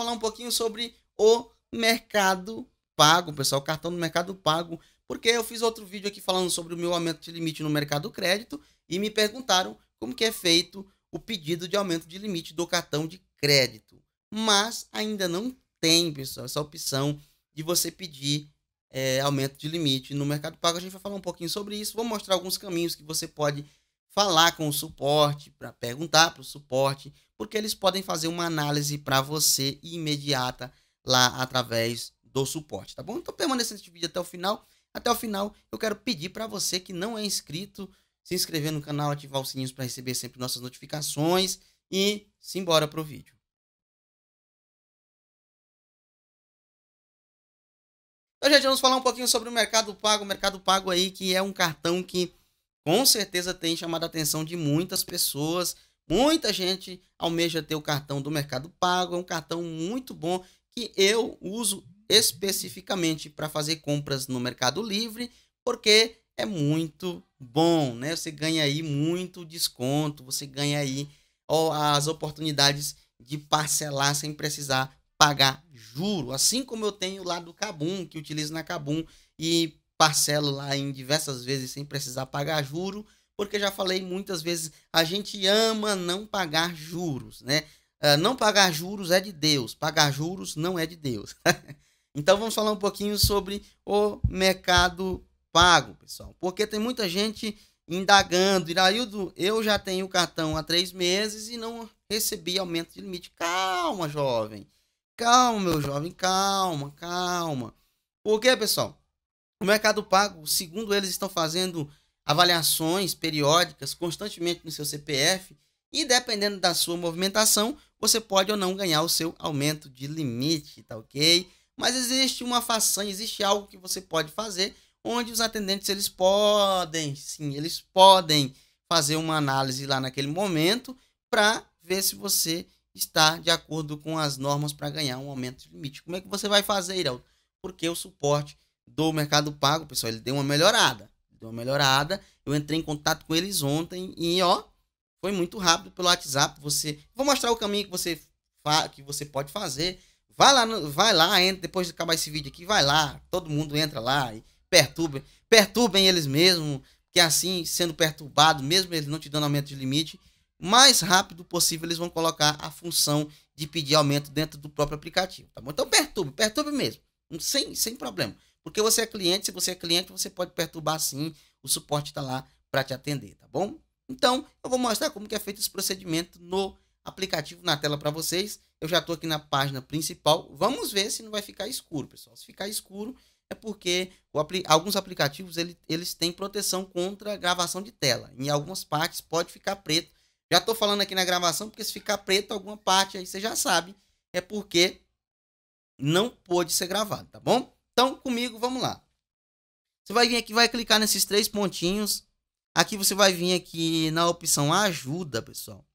falar um pouquinho sobre o mercado pago, pessoal, o cartão do mercado pago, porque eu fiz outro vídeo aqui falando sobre o meu aumento de limite no mercado crédito e me perguntaram como que é feito o pedido de aumento de limite do cartão de crédito. Mas ainda não tem, pessoal, essa opção de você pedir é, aumento de limite no mercado pago. A gente vai falar um pouquinho sobre isso, vou mostrar alguns caminhos que você pode falar com o suporte, para perguntar para o suporte, porque eles podem fazer uma análise para você imediata lá através do suporte, tá bom? Então permaneça nesse vídeo até o final. Até o final, eu quero pedir para você que não é inscrito, se inscrever no canal, ativar o sininho para receber sempre nossas notificações e simbora pro vídeo. Então, gente, vamos falar um pouquinho sobre o Mercado Pago. O Mercado Pago aí que é um cartão que com certeza tem chamado a atenção de muitas pessoas. Muita gente almeja ter o cartão do Mercado Pago, é um cartão muito bom que eu uso especificamente para fazer compras no Mercado Livre, porque é muito bom, né? Você ganha aí muito desconto, você ganha aí as oportunidades de parcelar sem precisar pagar juro, assim como eu tenho lá do Cabum, que utilizo na Cabum e parcelo lá em diversas vezes sem precisar pagar juro, porque já falei muitas vezes, a gente ama não pagar juros, né? Uh, não pagar juros é de Deus, pagar juros não é de Deus. então vamos falar um pouquinho sobre o mercado pago, pessoal, porque tem muita gente indagando, Iraildo, eu já tenho o cartão há três meses e não recebi aumento de limite. Calma, jovem, calma, meu jovem, calma, calma. Por quê, pessoal? O Mercado Pago, segundo eles, estão fazendo avaliações periódicas constantemente no seu CPF e dependendo da sua movimentação, você pode ou não ganhar o seu aumento de limite, tá ok? Mas existe uma façanha, existe algo que você pode fazer onde os atendentes eles podem, sim, eles podem fazer uma análise lá naquele momento para ver se você está de acordo com as normas para ganhar um aumento de limite. Como é que você vai fazer, Iraldo? Porque o suporte do Mercado Pago, pessoal, ele deu uma melhorada. Deu uma melhorada. Eu entrei em contato com eles ontem e, ó, foi muito rápido pelo WhatsApp. Você. Vou mostrar o caminho que você, fa... que você pode fazer. Vai lá, vai lá, entra. Depois de acabar esse vídeo aqui, vai lá. Todo mundo entra lá e perturbem. Perturbem eles mesmo, Que é assim, sendo perturbado, mesmo eles não te dando aumento de limite, mais rápido possível eles vão colocar a função de pedir aumento dentro do próprio aplicativo. Tá bom? Então perturbe, perturbe mesmo. Sem, sem problema. Porque você é cliente, se você é cliente, você pode perturbar sim, o suporte está lá para te atender, tá bom? Então, eu vou mostrar como que é feito esse procedimento no aplicativo na tela para vocês. Eu já estou aqui na página principal. Vamos ver se não vai ficar escuro, pessoal. Se ficar escuro, é porque apli alguns aplicativos ele, eles têm proteção contra gravação de tela. Em algumas partes pode ficar preto. Já estou falando aqui na gravação, porque se ficar preto alguma parte aí você já sabe, é porque não pôde ser gravado, tá bom? Então, comigo, vamos lá. Você vai vir aqui, vai clicar nesses três pontinhos. Aqui você vai vir aqui na opção ajuda, pessoal.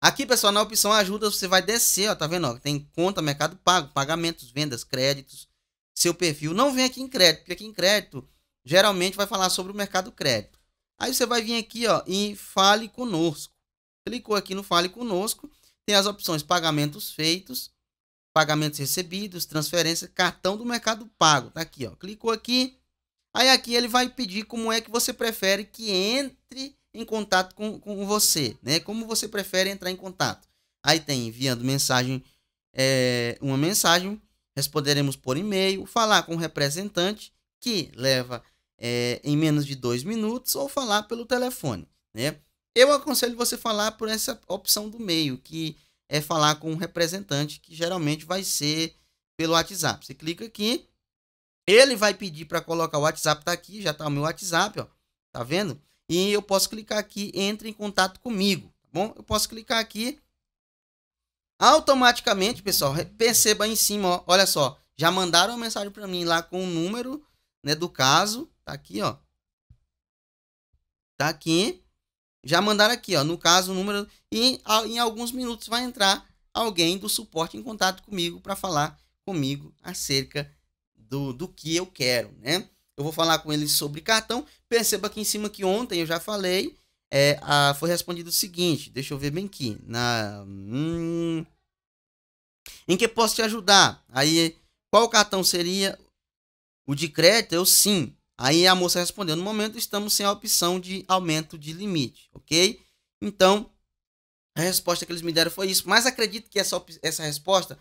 Aqui, pessoal, na opção ajuda, você vai descer, ó, tá vendo? Ó, tem conta, mercado pago, pagamentos, vendas, créditos, seu perfil. Não vem aqui em crédito, porque aqui em crédito, geralmente vai falar sobre o mercado crédito. Aí você vai vir aqui, ó, em fale conosco. Clicou aqui no fale conosco, tem as opções pagamentos feitos, pagamentos recebidos, transferência, cartão do Mercado Pago. Tá aqui, ó. Clicou aqui. Aí aqui ele vai pedir como é que você prefere que entre em contato com, com você, né? Como você prefere entrar em contato. Aí tem enviando mensagem, é, uma mensagem, responderemos por e-mail, falar com o representante, que leva é, em menos de dois minutos, ou falar pelo telefone, né? Eu aconselho você falar por essa opção do meio, que é falar com um representante que geralmente vai ser pelo WhatsApp. Você clica aqui, ele vai pedir para colocar o WhatsApp, tá aqui, já tá o meu WhatsApp, ó. Tá vendo? E eu posso clicar aqui, entre em contato comigo, tá bom? Eu posso clicar aqui. Automaticamente, pessoal, perceba aí em cima, ó, olha só, já mandaram uma mensagem para mim lá com o número, né, do caso, tá aqui, ó. Tá aqui. Já mandaram aqui, ó, no caso, o número. E em alguns minutos vai entrar alguém do suporte em contato comigo para falar comigo acerca do, do que eu quero, né? Eu vou falar com eles sobre cartão. Perceba aqui em cima que ontem eu já falei. É, a, foi respondido o seguinte: deixa eu ver bem aqui. Na, hum, em que posso te ajudar? Aí, qual cartão seria? O de crédito? Eu sim. Aí a moça respondeu: no momento estamos sem a opção de aumento de limite, ok? Então, a resposta que eles me deram foi isso. Mas acredito que essa, essa resposta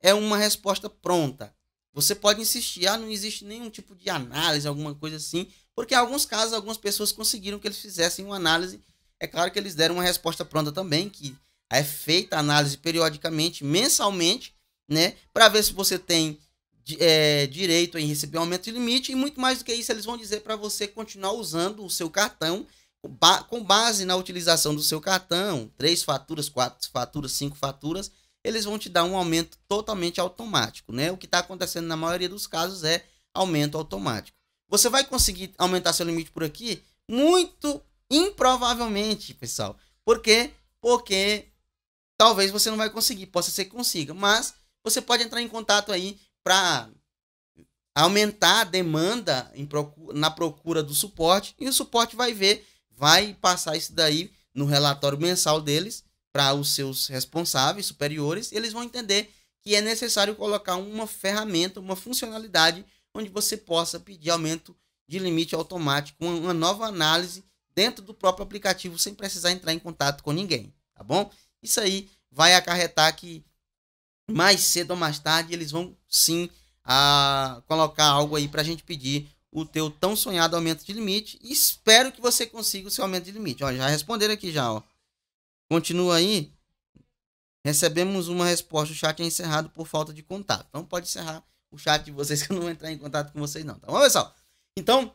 é uma resposta pronta. Você pode insistir, ah, não existe nenhum tipo de análise, alguma coisa assim, porque em alguns casos, algumas pessoas conseguiram que eles fizessem uma análise. É claro que eles deram uma resposta pronta também, que é feita análise periodicamente, mensalmente, né? Para ver se você tem é, direito em receber um aumento de limite e muito mais do que isso, eles vão dizer para você continuar usando o seu cartão com base na utilização do seu cartão, três faturas, quatro faturas, cinco faturas, eles vão te dar um aumento totalmente automático, né? O que está acontecendo na maioria dos casos é aumento automático. Você vai conseguir aumentar seu limite por aqui? Muito improvavelmente, pessoal. Por quê? Porque talvez você não vai conseguir, possa ser que consiga, mas você pode entrar em contato aí para aumentar a demanda procura, na procura do suporte e o suporte vai ver, vai passar isso daí no relatório mensal deles para os seus responsáveis superiores, eles vão entender que é necessário colocar uma ferramenta, uma funcionalidade onde você possa pedir aumento de limite automático, uma nova análise dentro do próprio aplicativo sem precisar entrar em contato com ninguém, tá bom? Isso aí vai acarretar que mais cedo ou mais tarde eles vão sim a colocar algo aí para a gente pedir o teu tão sonhado aumento de limite. E espero que você consiga o seu aumento de limite. Ó, já responderam aqui já, ó. Continua aí. Recebemos uma resposta, o chat é encerrado por falta de contato. Então pode encerrar o chat de vocês que eu não vou entrar em contato com vocês não, tá bom, pessoal? Então,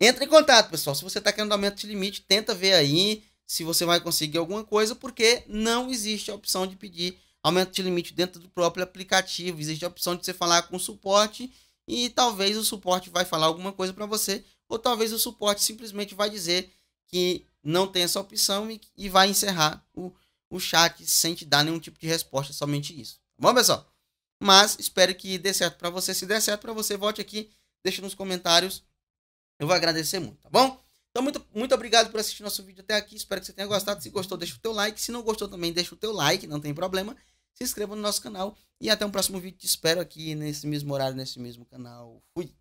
entre em contato, pessoal. Se você está querendo aumento de limite, tenta ver aí se você vai conseguir alguma coisa, porque não existe a opção de pedir aumento de limite dentro do próprio aplicativo. Existe a opção de você falar com o suporte e talvez o suporte vai falar alguma coisa para você, ou talvez o suporte simplesmente vai dizer que não tem essa opção e, e vai encerrar o, o chat sem te dar nenhum tipo de resposta, somente isso. Tá bom, pessoal? Mas espero que dê certo para você. Se der certo para você, volte aqui, deixa nos comentários. Eu vou agradecer muito, tá bom? Então, muito, muito obrigado por assistir nosso vídeo até aqui. Espero que você tenha gostado. Se gostou, deixa o teu like. Se não gostou também, deixa o teu like, não tem problema se inscreva no nosso canal. E até um próximo vídeo. Te espero aqui nesse mesmo horário, nesse mesmo canal. Fui!